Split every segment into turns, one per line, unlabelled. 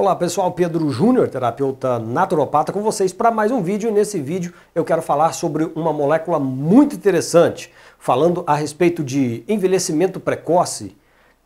Olá pessoal, Pedro Júnior, terapeuta naturopata, com vocês para mais um vídeo. E nesse vídeo eu quero falar sobre uma molécula muito interessante, falando a respeito de envelhecimento precoce,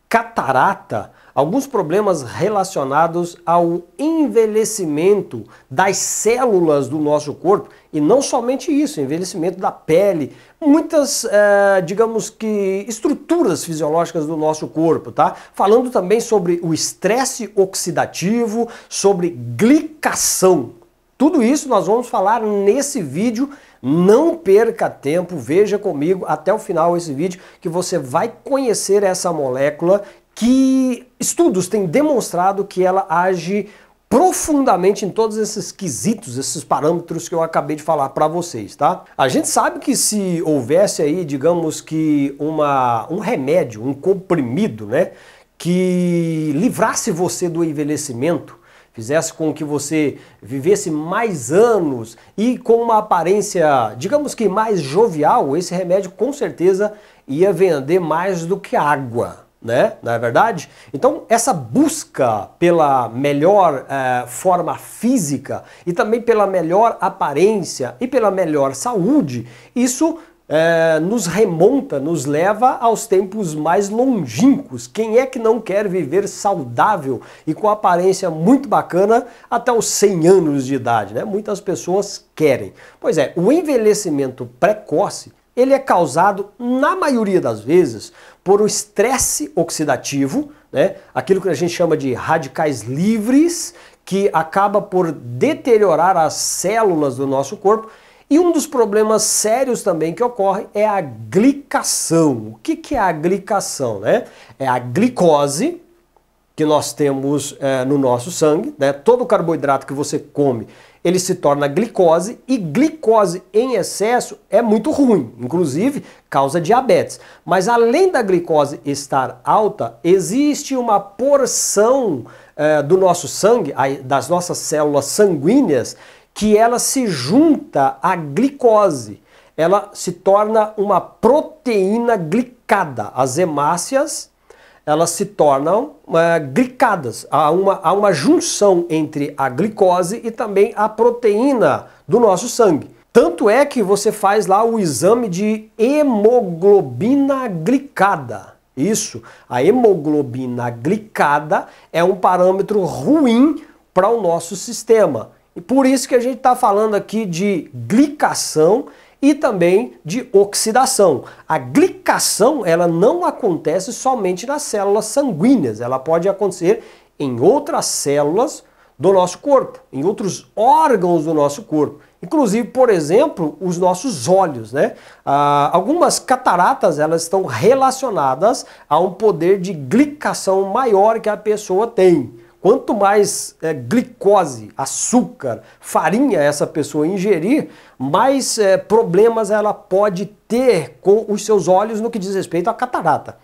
catarata, alguns problemas relacionados ao envelhecimento das células do nosso corpo e não somente isso, envelhecimento da pele, muitas, é, digamos que, estruturas fisiológicas do nosso corpo, tá? Falando também sobre o estresse oxidativo, sobre glicação. Tudo isso nós vamos falar nesse vídeo. Não perca tempo, veja comigo até o final esse vídeo que você vai conhecer essa molécula que estudos têm demonstrado que ela age profundamente em todos esses quesitos, esses parâmetros que eu acabei de falar para vocês, tá? A gente sabe que se houvesse aí, digamos que uma, um remédio, um comprimido, né, que livrasse você do envelhecimento, fizesse com que você vivesse mais anos e com uma aparência, digamos que mais jovial, esse remédio com certeza ia vender mais do que água né? Não é verdade? Então, essa busca pela melhor eh, forma física e também pela melhor aparência e pela melhor saúde, isso eh, nos remonta, nos leva aos tempos mais longínquos. Quem é que não quer viver saudável e com aparência muito bacana até os 100 anos de idade, né? Muitas pessoas querem. Pois é, o envelhecimento precoce ele é causado, na maioria das vezes, por um estresse oxidativo, né? aquilo que a gente chama de radicais livres, que acaba por deteriorar as células do nosso corpo. E um dos problemas sérios também que ocorre é a glicação. O que, que é a glicação? Né? É a glicose, que nós temos é, no nosso sangue, né? todo o carboidrato que você come ele se torna glicose e glicose em excesso é muito ruim, inclusive causa diabetes. Mas além da glicose estar alta, existe uma porção eh, do nosso sangue, das nossas células sanguíneas, que ela se junta à glicose. Ela se torna uma proteína glicada. As hemácias elas se tornam uh, glicadas. Há uma, há uma junção entre a glicose e também a proteína do nosso sangue. Tanto é que você faz lá o exame de hemoglobina glicada. Isso, a hemoglobina glicada é um parâmetro ruim para o nosso sistema. E por isso que a gente está falando aqui de glicação e também de oxidação. A glicação ela não acontece somente nas células sanguíneas, ela pode acontecer em outras células do nosso corpo, em outros órgãos do nosso corpo. Inclusive, por exemplo, os nossos olhos, né? Ah, algumas cataratas elas estão relacionadas a um poder de glicação maior que a pessoa tem. Quanto mais é, glicose, açúcar, farinha essa pessoa ingerir, mais é, problemas ela pode ter com os seus olhos no que diz respeito à catarata.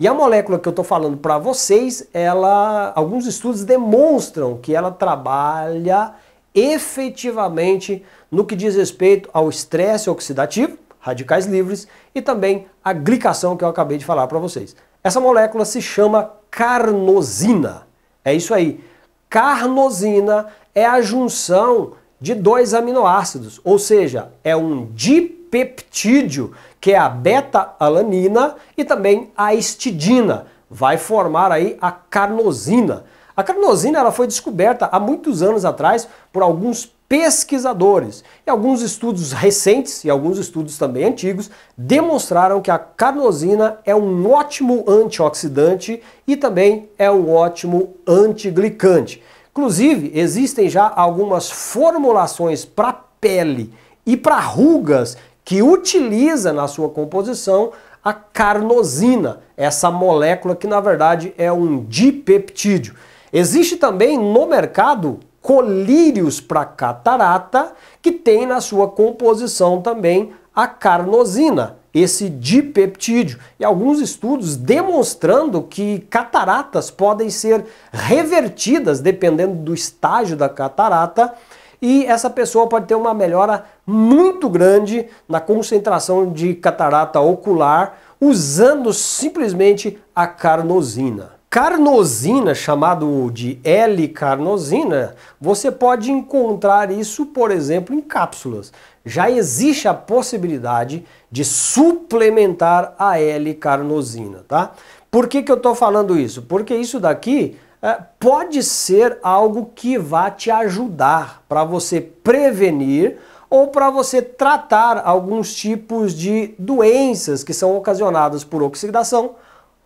E a molécula que eu estou falando para vocês, ela, alguns estudos demonstram que ela trabalha efetivamente no que diz respeito ao estresse oxidativo, radicais livres e também a glicação que eu acabei de falar para vocês. Essa molécula se chama carnosina. É isso aí. Carnosina é a junção de dois aminoácidos, ou seja, é um dipeptídeo, que é a beta-alanina e também a histidina. Vai formar aí a carnosina. A carnosina ela foi descoberta há muitos anos atrás por alguns pesquisadores. E alguns estudos recentes e alguns estudos também antigos demonstraram que a carnosina é um ótimo antioxidante e também é um ótimo antiglicante. Inclusive, existem já algumas formulações para pele e para rugas que utiliza na sua composição a carnosina, essa molécula que na verdade é um dipeptídeo. Existe também no mercado colírios para catarata, que tem na sua composição também a carnosina, esse dipeptídeo. E alguns estudos demonstrando que cataratas podem ser revertidas dependendo do estágio da catarata e essa pessoa pode ter uma melhora muito grande na concentração de catarata ocular usando simplesmente a carnosina carnosina, chamado de L-carnosina, você pode encontrar isso, por exemplo, em cápsulas. Já existe a possibilidade de suplementar a L-carnosina, tá? Por que, que eu estou falando isso? Porque isso daqui é, pode ser algo que vá te ajudar para você prevenir ou para você tratar alguns tipos de doenças que são ocasionadas por oxidação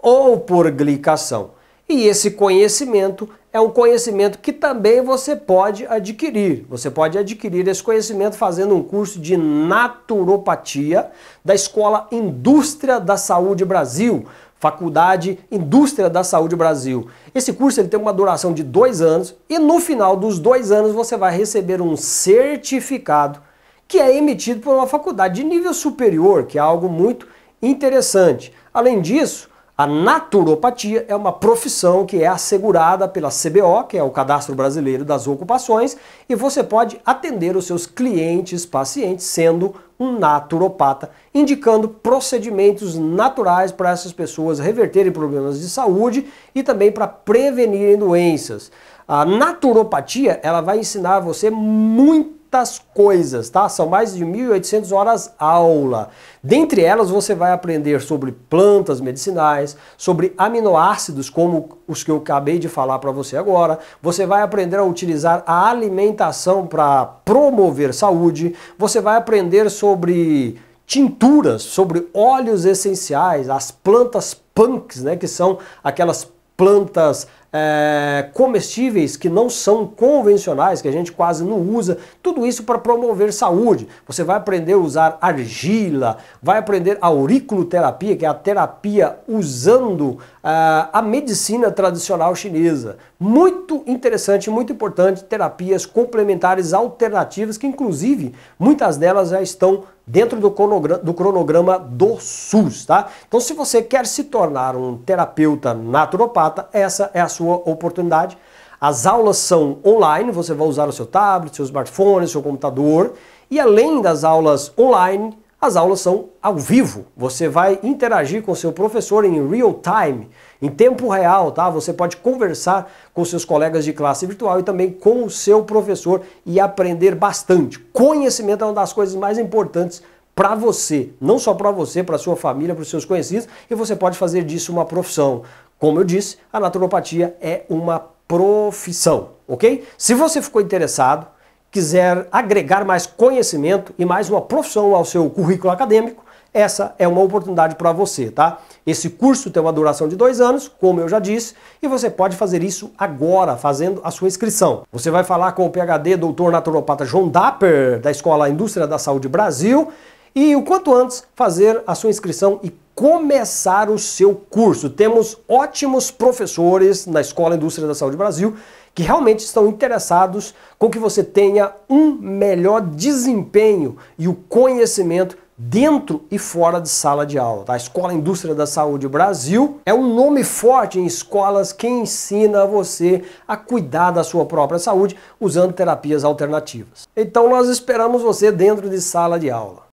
ou por glicação. E esse conhecimento é um conhecimento que também você pode adquirir. Você pode adquirir esse conhecimento fazendo um curso de naturopatia da Escola Indústria da Saúde Brasil, Faculdade Indústria da Saúde Brasil. Esse curso ele tem uma duração de dois anos e no final dos dois anos você vai receber um certificado que é emitido por uma faculdade de nível superior, que é algo muito interessante. Além disso, a naturopatia é uma profissão que é assegurada pela CBO, que é o Cadastro Brasileiro das Ocupações, e você pode atender os seus clientes, pacientes, sendo um naturopata, indicando procedimentos naturais para essas pessoas reverterem problemas de saúde e também para prevenirem doenças. A naturopatia, ela vai ensinar você muito muitas coisas, tá? São mais de 1.800 horas aula. Dentre elas, você vai aprender sobre plantas medicinais, sobre aminoácidos, como os que eu acabei de falar para você agora. Você vai aprender a utilizar a alimentação para promover saúde. Você vai aprender sobre tinturas, sobre óleos essenciais, as plantas punks, né, que são aquelas plantas é, comestíveis que não são convencionais, que a gente quase não usa, tudo isso para promover saúde. Você vai aprender a usar argila, vai aprender auriculoterapia, que é a terapia usando é, a medicina tradicional chinesa. Muito interessante, muito importante, terapias complementares alternativas, que inclusive muitas delas já estão dentro do cronograma, do cronograma do SUS, tá? Então se você quer se tornar um terapeuta naturopata, essa é a sua oportunidade. As aulas são online, você vai usar o seu tablet, seu smartphone, seu computador. E além das aulas online, as aulas são ao vivo. Você vai interagir com seu professor em real time, em tempo real, tá? Você pode conversar com seus colegas de classe virtual e também com o seu professor e aprender bastante. Conhecimento é uma das coisas mais importantes para você, não só para você, para sua família, para os seus conhecidos, e você pode fazer disso uma profissão. Como eu disse, a naturopatia é uma profissão, ok? Se você ficou interessado, quiser agregar mais conhecimento e mais uma profissão ao seu currículo acadêmico, essa é uma oportunidade para você, tá? Esse curso tem uma duração de dois anos, como eu já disse, e você pode fazer isso agora, fazendo a sua inscrição. Você vai falar com o PHD doutor naturopata João Dapper, da Escola Indústria da Saúde Brasil, e o quanto antes fazer a sua inscrição e começar o seu curso. Temos ótimos professores na Escola Indústria da Saúde Brasil que realmente estão interessados com que você tenha um melhor desempenho e o conhecimento dentro e fora de sala de aula. Tá? A Escola Indústria da Saúde Brasil é um nome forte em escolas que ensina você a cuidar da sua própria saúde usando terapias alternativas. Então nós esperamos você dentro de sala de aula.